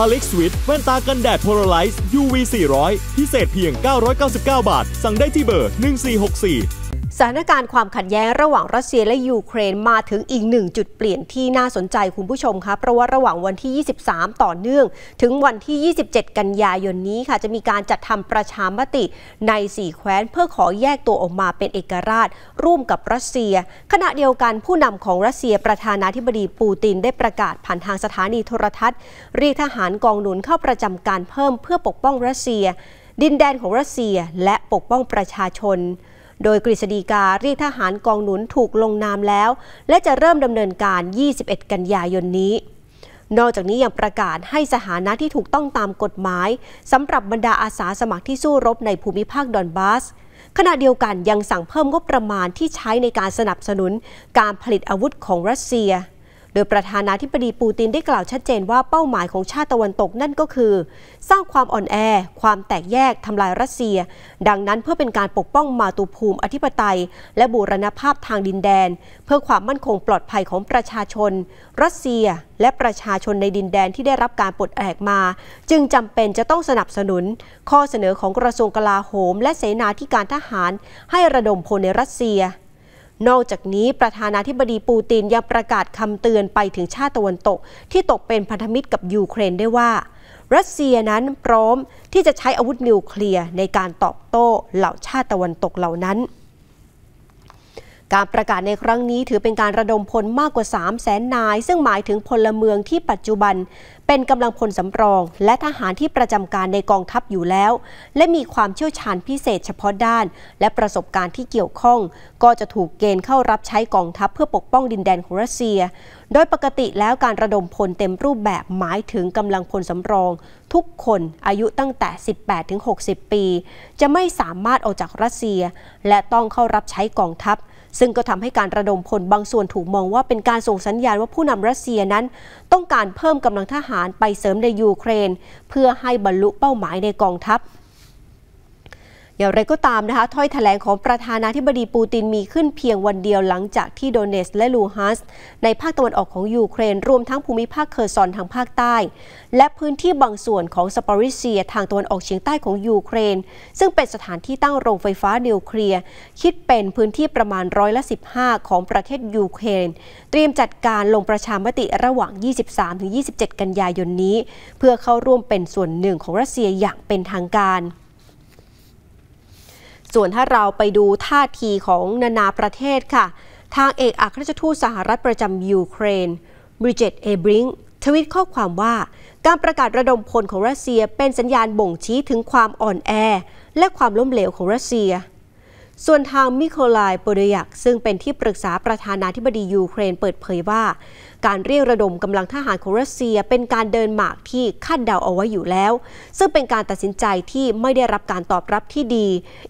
อเล็กซ์วิตแว่นตากันแดดโพลาไรซ์ UV 400พิเศษเพียง 999 บาท สั่งได้ที่เบอร์ 1464ถานการณ์ความขัดแย้งระหว่างรัสเซียและยูเครนมาถึงอีกหนึ่งจุดเปลี่ยนที่น่าสนใจคุณผู้ชมคะเพราะว่าระหว่างวันที่ 23 ต่อเนื่อง ถึงวันที่ 27 กันยายนนี้ค่ะจะมีการจัดทำประชามติใน 4 แคว้น เพื่อขอแยกตัวออกมาเป็นเอกราชร่วมกับรัสเซีย ขณะเดียวกันผู้นำของรัสเซียประธานาธิบดีปูตินได้ประกาศผ่านทางสถานีโทรทัศน์เรียกทหารกองหนุนเข้าประจำการเพิ่มเพื่อปกป้องรัสเซีย ดินแดนของรัสเซียและปกป้องประชาชนโดยกฤษฎีกาเรียกทหารกองหนุนถูกลงนามแล้ว และจะเริ่มดำเนินการ 21 กันยายนนี้ นอกจากนี้ยังประกาศให้สถานะที่ถูกต้องตามกฎหมายสำหรับบรรดาอาสาสมัครที่สู้รบในภูมิภาคดอนบาส ขณะเดียวกันยังสั่งเพิ่มงบประมาณที่ใช้ในการสนับสนุน การผลิตอาวุธของรัสเซียโดยประธานาธิบดีปูตินได้กล่าวชัดเจนว่าเป้าหมายของชาติตะวันตกนั่นก็คือ สร้างความอ่อนแอ ความแตกแยกทำลายรัสเซีย ดังนั้นเพื่อเป็นการปกป้องมาตุภูมิอธิปไตย และบูรณภาพทางดินแดน เพื่อความมั่นคงปลอดภัยของประชาชน รัสเซีย และประชาชนในดินแดนที่ได้รับการปลดแอกมา จึงจำเป็นจะต้องสนับสนุน ข้อเสนอของกระทรวงกลาโหม และเสนาธิการทหาร ให้ระดมพลในรัสเซียนอกจากนี้ประธานาธิบดีปูติน ยังประกาศคำเตือนไปถึงชาติตะวันตก ที่ตกเป็นพันธมิตรกับยูเครนได้ว่า รัสเซียนั้นพร้อมที่จะใช้อาวุธนิวเคลียร์ในการตอบโต้เหล่าชาติตะวันตกเหล่านั้นการประกาศในครั้งนี้ถือเป็นการระดมพลมากกว่า3 0 0แสนนาย ซึ่งหมายถึงพลเมืองที่ปัจจุบันเป็นกำลังพลสำรองและทหารที่ประจำการในกองทัพอยู่แล้ว และมีความเชี่ยวชาญพิเศษเฉพาะด้าน และประสบการณ์ที่เกี่ยวข้อง ก็จะถูกเกณฑ์เข้ารับใช้กองทัพเพื่อปกป้องดินแดนของรัสเซีย โดยปกติแล้วการระดมพลเต็มรูปแบบหมายถึงกำลังพลสำรอง ทุกคนอายุตั้งแต่ 18-60 ปี จะไม่สามารถออกจากรัสเซีย และต้องเข้ารับใช้กองทัพซึ่งก็ทำให้การระดมพลบางส่วนถูกมองว่าเป็นการส่งสัญญาณว่าผู้นำรัสเซียนั้น ต้องการเพิ่มกำลังทหารไปเสริมในยูเครน เพื่อให้บรรลุเป้าหมายในกองทัพอย่างไรก็ตามนะคะถ้อยถแถลงของประธานาธิบดีปูตินมีขึ้นเพียงวันเดียวหลังจากที่โดเนส และลูฮัส ในภาคตะวันออกของยูเครนรวมทั้งภูมิภาคเคอร์ซอนทางภาคใต้ และพื้นที่บางส่วนของสปอริเซียทางตะวันออกเฉียงใต้ของยูเครน ซึ่งเป็นสถานที่ตั้งโรงไฟฟ้านิวเคลียร์คิดเป็นพื้นที่ประมาณร้อยละ15ของประเทศยูเครนเตรียมจัดการลงประชามติระหว่าง 23-27 กันยายนนี้ เพื่อเข้าร่วมเป็นส่วนหนึ่งของรัสเซียอย่างเป็นทางการส่วนถ้าเราไปดูท่าทีของนานาประเทศค่ะ ทางเอกอัครราชทูตสหรัฐประจำยูเครนบริเจตเอบริงทวิตข้อความว่าการประกาศระดมพลของรัสเซีย เป็นสัญญาณบ่งชี้ถึงความอ่อนแอ และความล้มเหลวของรัสเซียส่วนทางมิโคลายโปเดยักซึ่งเป็นที่ปรึกษาประธานาธิบดียูเครนเปิดเผยว่า การเรียกระดมกำลังทหารของรัสเซียเป็นการเดินหมากที่คาดเดาเอาไว้อยู่แล้ว ซึ่งเป็นการตัดสินใจที่ไม่ได้รับการตอบรับที่ดี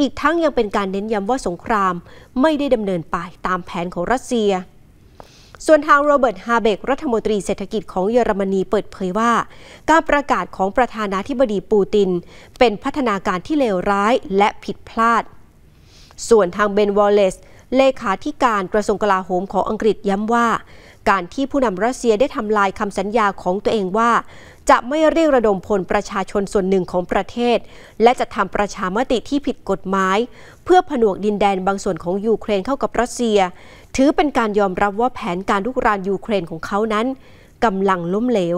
อีกทั้งยังเป็นการเน้นย้ำว่าสงคราม ไม่ได้ดำเนินไปตามแผนของรัสเซีย ส่วนทางโรเบิร์ต ฮาเบก รัฐมนตรีเศรษฐกิจของเยอรมนีเปิดเผยว่า การประกาศของประธานาธิบดีปูติน เป็นพัฒนาการที่เลวร้ายและผิดพลาดส่วนทางเบนวอลเลสเลขาธิการกระทรวงกลาโหมของอังกฤษย้ำว่า การที่ผู้นำรัสเซียได้ทำลายคำสัญญาของตัวเองว่า จะไม่เรียกระดมพลประชาชนส่วนหนึ่งของประเทศ และจะทำประชามติที่ผิดกฎหมาย เพื่อผนวกดินแดนบางส่วนของยูเครนเข้ากับรัสเซีย ถือเป็นการยอมรับว่าแผนการลุกรานยูเครนของเขานั้นกำลังล้มเหลว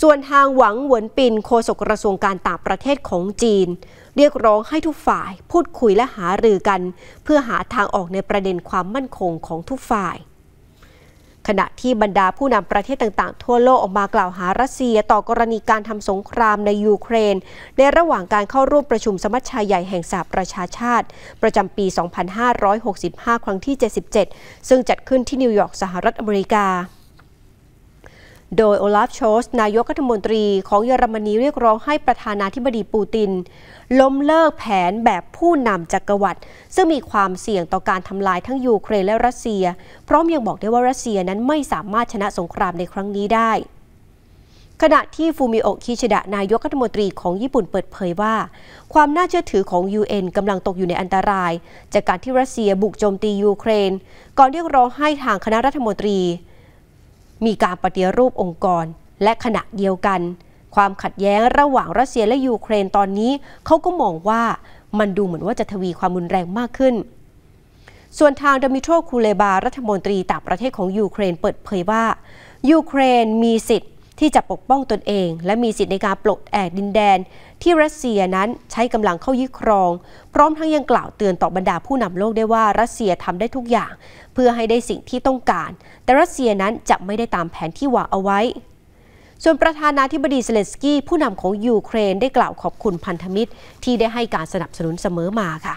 ส่วนทางหวังหวนปินโฆษกระทรวงการต่างประเทศของจีน เรียกร้องให้ทุกฝ่าย พูดคุยและหารือกัน เพื่อหาทางออกในประเด็นความมั่นคงของทุกฝ่าย ขณะที่บรรดาผู้นำประเทศต่าง ๆ ทั่วโลกออกมากล่าวหารัสเซีย ต่อกรณีการทำสงครามในยูเครนในระหว่างการเข้าร่วมประชุมสมัชชาใหญ่แห่งสหประชาชาติ ประจำปี 2565 ครั้งที่ 77 ซึ่งจัดขึ้นที่นิวยอร์กสหรัฐอเมริกาโดยโอลาฟโชสนายกรัฐมนตรีของเยอรมนีเรียกร้องให้ประธานาธิบดีปูตินล้มเลิกแผนแบบผู้นำจักกรวรรดิซึ่งมีความเสี่ยงต่อการทำลายทั้งยูเครนและรัสเซียพร้อมยังบอกได้ว่ารัสเซียนั้นไม่สามารถชนะสงครามในครั้งนี้ได้ ขณะที่ฟูมิโอกิชิดะนายกรัฐมนตรีของญี่ปุ่นเปิดเผยว่า ความน่าเชื่อถือของ UN กำลังตกอยู่ในอันตราย จากการที่รัสเซียบุกโจมตียูเครนก่อนเรียกร้องให้ทางคณะรัฐมนตรีมีการปฏิรูปองค์กรและขณะเดียวกัน ความขัดแย้งระหว่างรัสเซียและยูเครนตอนนี้เขาก็มองว่ามันดูเหมือนว่าจะทวีความรุนแรงมากขึ้น ส่วนทางดมิโทรคูเลบารัฐมนตรีต่างประเทศของยูเครนเปิดเผยว่า ยูเครนมีสิทธิที่จะปกป้องตนเองและมีสิทธิในการปลดแอกดินแดน ที่รัสเซียนั้นใช้กำลังเข้ายึดครอง พร้อมทั้งยังกล่าวเตือนต่อบรรดาผู้นำโลกได้ว่ารัสเซียทำได้ทุกอย่าง เพื่อให้ได้สิ่งที่ต้องการ แต่รัสเซียนั้นจะไม่ได้ตามแผนที่วางเอาไว้ส่วนประธานาธิบดีเซเลสกี้ ผู้นำของยูเครนได้กล่าวขอบคุณพันธมิตรที่ได้ให้การสนับสนุนเสมอมาค่ะ